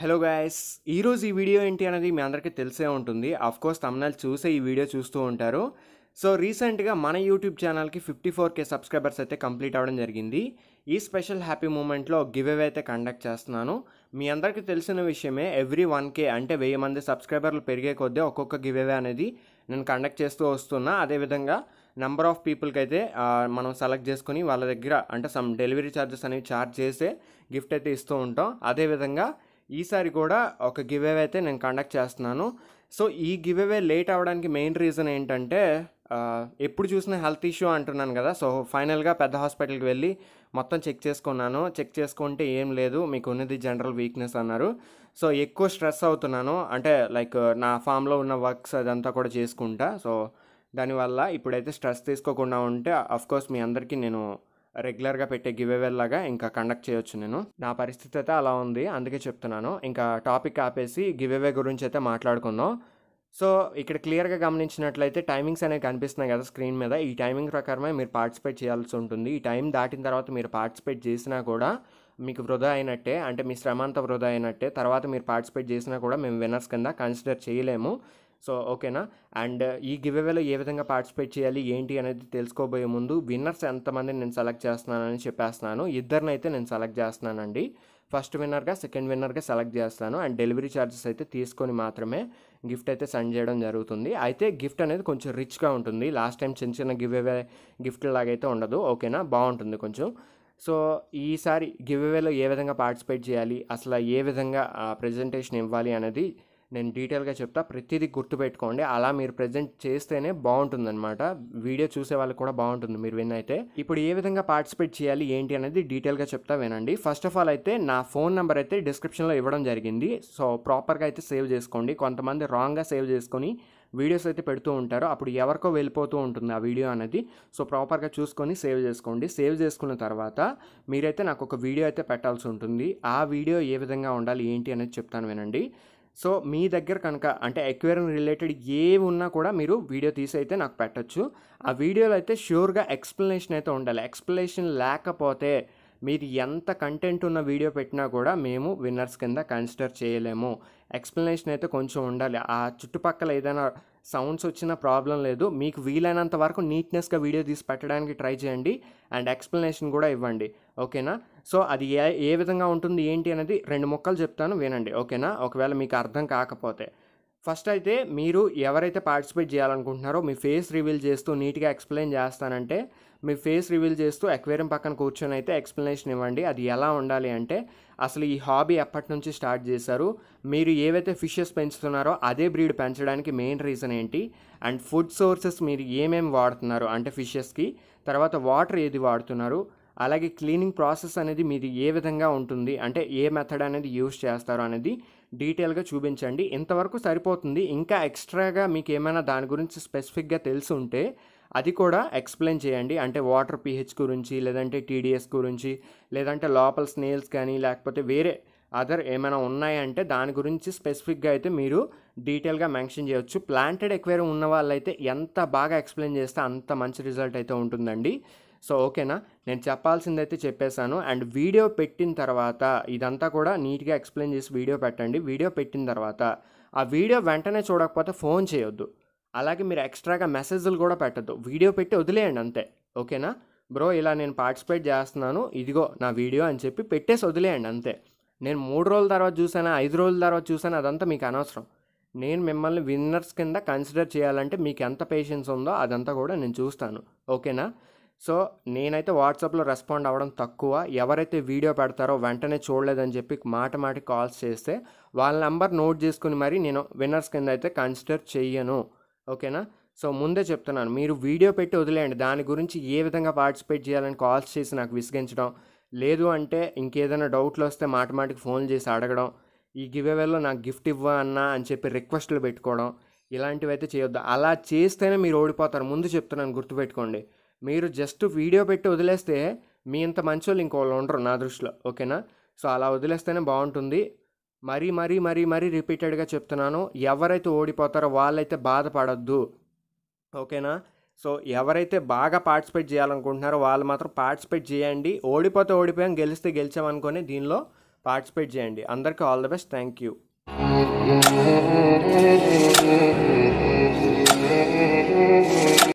hello guys ఈరోజు ఈ video ఏంటి అనేది మీ అందరికీ తెలిసే ఉంటుంది కోర్స్ తమ్నాలు చూసే ఈ వీడియో చూస్తూ ఉంటారు సో రీసెంట్గా మన యూట్యూబ్ ఛానల్కి ఫిఫ్టీ ఫోర్ కే సబ్స్క్రైబర్స్ అయితే కంప్లీట్ అవ్వడం జరిగింది ఈ స్పెషల్ హ్యాపీ మూమెంట్లో గివ్ అవే అయితే కండక్ట్ చేస్తున్నాను మీ అందరికీ తెలిసిన విషయమే ఎవ్రీ వన్ కే అంటే వెయ్యి మంది సబ్స్క్రైబర్లు పెరిగే కొద్దీ ఒక్కొక్క గివ్ అవే అనేది నేను కండక్ట్ చేస్తూ వస్తున్నా అదేవిధంగా నెంబర్ ఆఫ్ పీపుల్కి అయితే మనం సెలెక్ట్ చేసుకుని వాళ్ళ దగ్గర అంటే సమ్ డెలివరీ ఛార్జెస్ అనేవి ఛార్జ్ చేసే గిఫ్ట్ అయితే ఇస్తూ ఉంటాం అదేవిధంగా ఈసారి కూడా ఒక గివ్ అవే అయితే నేను కండక్ట్ చేస్తున్నాను సో ఈ గివ్ అవే లేట్ అవ్వడానికి మెయిన్ రీజన్ ఏంటంటే ఎప్పుడు చూసిన హెల్త్ ఇష్యూ అంటున్నాను కదా సో ఫైనల్గా పెద్ద హాస్పిటల్కి వెళ్ళి మొత్తం చెక్ చేసుకున్నాను చెక్ చేసుకుంటే ఏం లేదు మీకు ఉన్నది జనరల్ వీక్నెస్ అన్నారు సో ఎక్కువ స్ట్రెస్ అవుతున్నాను అంటే లైక్ నా ఫామ్లో ఉన్న వర్క్స్ అదంతా కూడా చేసుకుంటా సో దానివల్ల ఇప్పుడైతే స్ట్రెస్ తీసుకోకుండా ఉంటే కోర్స్ మీ అందరికీ నేను రెగ్యులర్గా పెట్టే గివ్ లాగా ఇంకా కండక్ట్ చేయొచ్చు నేను నా పరిస్థితి అయితే అలా ఉంది అందుకే చెప్తున్నాను ఇంకా టాపిక్ ఆపేసి గివేవే గురించి అయితే మాట్లాడుకుందాం సో ఇక్కడ క్లియర్గా గమనించినట్లయితే టైమింగ్స్ అనేవి కనిపిస్తున్నాయి కదా స్క్రీన్ మీద ఈ టైమింగ్ ప్రకారమే మీరు పార్టిసిపేట్ చేయాల్సి ఉంటుంది ఈ టైం దాటిన తర్వాత మీరు పార్టిసిపేట్ చేసినా కూడా మీకు వృధా అయినట్టే అంటే మీ శ్రమ వృధా అయినట్టే తర్వాత మీరు పార్టిసిపేట్ చేసినా కూడా మేము విన్నర్స్ కింద కన్సిడర్ చేయలేము సో ఓకేనా అండ్ ఈ గివేవేలో ఏ విధంగా పార్టిసిపేట్ చేయాలి ఏంటి అనేది తెలుసుకోబోయే ముందు విన్నర్స్ ఎంతమందిని నేను సెలెక్ట్ చేస్తున్నానని చెప్పేస్తున్నాను అయితే నేను సెలెక్ట్ చేస్తున్నానండి ఫస్ట్ విన్నర్గా సెకండ్ విన్నర్గా సెలెక్ట్ చేస్తాను అండ్ డెలివరీ ఛార్జెస్ అయితే తీసుకొని మాత్రమే గిఫ్ట్ అయితే సెండ్ చేయడం జరుగుతుంది అయితే గిఫ్ట్ అనేది కొంచెం రిచ్గా ఉంటుంది లాస్ట్ టైం చిన్న చిన్న గివ్ అవే గిఫ్ట్ లాగైతే ఉండదు ఓకేనా బాగుంటుంది కొంచెం సో ఈసారి గివ్ అవేలో ఏ విధంగా పార్టిసిపేట్ చేయాలి అసలు ఏ విధంగా ప్రజెంటేషన్ ఇవ్వాలి అనేది నేను డీటెయిల్గా చెప్తా ప్రతిదీ గుర్తుపెట్టుకోండి అలా మీరు ప్రజెంట్ చేస్తేనే బాగుంటుందన్నమాట వీడియో చూసే వాళ్ళకి కూడా బాగుంటుంది మీరు విన్ అయితే ఇప్పుడు ఏ విధంగా పార్టిసిపేట్ చేయాలి ఏంటి అనేది డీటెయిల్గా చెప్తా వినండి ఫస్ట్ ఆఫ్ ఆల్ అయితే నా ఫోన్ నెంబర్ అయితే డిస్క్రిప్షన్లో ఇవ్వడం జరిగింది సో ప్రాపర్గా అయితే సేవ్ చేసుకోండి కొంతమంది రాంగ్గా సేవ్ చేసుకొని వీడియోస్ అయితే పెడుతూ ఉంటారు అప్పుడు ఎవరికో వెళ్ళిపోతూ ఉంటుంది ఆ వీడియో అనేది సో ప్రాపర్గా చూసుకొని సేవ్ చేసుకోండి సేవ్ చేసుకున్న తర్వాత మీరైతే నాకు ఒక వీడియో అయితే పెట్టాల్సి ఉంటుంది ఆ వీడియో ఏ విధంగా ఉండాలి ఏంటి అనేది చెప్తాను వినండి సో మీ దగ్గర కనుక అంటే ఎక్వేరియం రిలేటెడ్ ఏమి ఉన్నా కూడా మీరు వీడియో తీసి అయితే నాకు పెట్టచ్చు ఆ వీడియోలో అయితే ష్యూర్గా ఎక్స్ప్లెనేషన్ అయితే ఉండాలి ఎక్స్ప్లెనేషన్ లేకపోతే మీరు ఎంత కంటెంట్ ఉన్న వీడియో పెట్టినా కూడా మేము విన్నర్స్ కింద కన్సిడర్ చేయలేము ఎక్స్ప్లెనేషన్ అయితే కొంచెం ఉండాలి ఆ చుట్టుపక్కల ఏదైనా సౌండ్స్ వచ్చిన ప్రాబ్లం లేదు మీకు వీలైనంత వరకు నీట్నెస్గా వీడియో తీసి పెట్టడానికి ట్రై చేయండి అండ్ ఎక్స్ప్లెనేషన్ కూడా ఇవ్వండి ఓకేనా సో అది ఏ ఏ విధంగా ఉంటుంది ఏంటి అనేది రెండు ముక్కలు చెప్తాను వినండి ఓకేనా ఒకవేళ మీకు అర్థం కాకపోతే ఫస్ట్ అయితే మీరు ఎవరైతే పార్టిసిపేట్ చేయాలనుకుంటున్నారో మీ ఫేస్ రివీల్ చేస్తూ నీట్గా ఎక్స్ప్లెయిన్ చేస్తానంటే మీ ఫేస్ రివీల్ చేస్తూ ఎక్వేరియం పక్కన కూర్చొని అయితే ఎక్స్ప్లెనేషన్ ఇవ్వండి అది ఎలా ఉండాలి అంటే అసలు ఈ హాబీ ఎప్పటి నుంచి స్టార్ట్ చేశారు మీరు ఏవైతే ఫిషెస్ పెంచుతున్నారో అదే బ్రీడ్ పెంచడానికి మెయిన్ రీజన్ ఏంటి అండ్ ఫుడ్ సోర్సెస్ మీరు ఏమేమి వాడుతున్నారు అంటే ఫిషెస్కి తర్వాత వాటర్ ఏది వాడుతున్నారు అలాగే క్లీనింగ్ ప్రాసెస్ అనేది మీది ఏ విధంగా ఉంటుంది అంటే ఏ మెథడ్ అనేది యూస్ చేస్తారు అనేది డీటెయిల్గా చూపించండి ఇంతవరకు సరిపోతుంది ఇంకా ఎక్స్ట్రాగా మీకు ఏమైనా దాని గురించి స్పెసిఫిక్గా తెలిసి ఉంటే అది కూడా ఎక్స్ప్లెయిన్ చేయండి అంటే వాటర్ పీహెచ్ గురించి లేదంటే టీడీఎస్ గురించి లేదంటే లోపల స్నేల్స్ కానీ లేకపోతే వేరే అదర్ ఏమైనా ఉన్నాయంటే దాని గురించి స్పెసిఫిక్గా అయితే మీరు డీటెయిల్గా మెన్షన్ చేయొచ్చు ప్లాంటెడ్ ఎక్వేరియం ఉన్న వాళ్ళైతే ఎంత బాగా ఎక్స్ప్లెయిన్ చేస్తే అంత మంచి రిజల్ట్ అయితే ఉంటుందండి సో ఓకేనా నేను చెప్పాల్సిందైతే చెప్పేశాను అండ్ వీడియో పెట్టిన తర్వాత ఇదంతా కూడా నీట్గా ఎక్స్ప్లెయిన్ చేసి వీడియో పెట్టండి వీడియో పెట్టిన తర్వాత ఆ వీడియో వెంటనే చూడకపోతే ఫోన్ చేయొద్దు అలాగే మీరు ఎక్స్ట్రాగా మెసేజ్లు కూడా పెట్టద్దు వీడియో పెట్టి వదిలేయండి అంతే ఓకేనా బ్రో ఇలా నేను పార్టిసిపేట్ చేస్తున్నాను ఇదిగో నా వీడియో అని చెప్పి పెట్టేసి వదిలేయండి అంతే నేను మూడు రోజుల తర్వాత చూసానా ఐదు రోజుల తర్వాత చూసాను అదంతా మీకు అనవసరం నేను మిమ్మల్ని విన్నర్స్ కింద కన్సిడర్ చేయాలంటే మీకు ఎంత పేషెన్స్ ఉందో అదంతా కూడా నేను చూస్తాను ఓకేనా సో నేనైతే వాట్సాప్లో రెస్పాండ్ అవ్వడం తక్కువ ఎవరైతే వీడియో పెడతారో వెంటనే చూడలేదని చెప్పి మాట మాటి కాల్స్ చేస్తే వాళ్ళ నెంబర్ నోట్ చేసుకుని మరీ నేను విన్నర్స్ కింద అయితే కన్సిడర్ చెయ్యను ఓకేనా సో ముందే చెప్తున్నాను మీరు వీడియో పెట్టి వదిలేయండి దాని గురించి ఏ విధంగా పార్టిసిపేట్ చేయాలని కాల్స్ చేసి నాకు విసిగించడం లేదు అంటే ఇంకేదైనా డౌట్లు వస్తే మాట మాటికి ఫోన్ చేసి అడగడం ఈ గివేవేలో నాకు గిఫ్ట్ ఇవ్వ అన్నా అని చెప్పి రిక్వెస్ట్లు పెట్టుకోవడం ఇలాంటివి అయితే చేయొద్దు అలా చేస్తేనే మీరు ఓడిపోతారు ముందు చెప్తున్నాను గుర్తుపెట్టుకోండి మీరు జస్ట్ వీడియో పెట్టి వదిలేస్తే మీ ఇంత మంచోళ్ళు ఇంకోళ్ళు ఉండరు నా దృష్టిలో ఓకేనా సో అలా వదిలేస్తేనే బాగుంటుంది మరీ మరీ మరీ మరీ రిపీటెడ్గా చెప్తున్నాను ఎవరైతే ఓడిపోతారో వాళ్ళైతే బాధపడద్దు ఓకేనా సో ఎవరైతే బాగా పార్టిసిపేట్ చేయాలనుకుంటున్నారో వాళ్ళు మాత్రం పార్టిసిపేట్ చేయండి ఓడిపోతే ఓడిపోయాం గెలిస్తే గెలిచామనుకొని దీనిలో పార్టిసిపేట్ చేయండి అందరికీ all the best thank you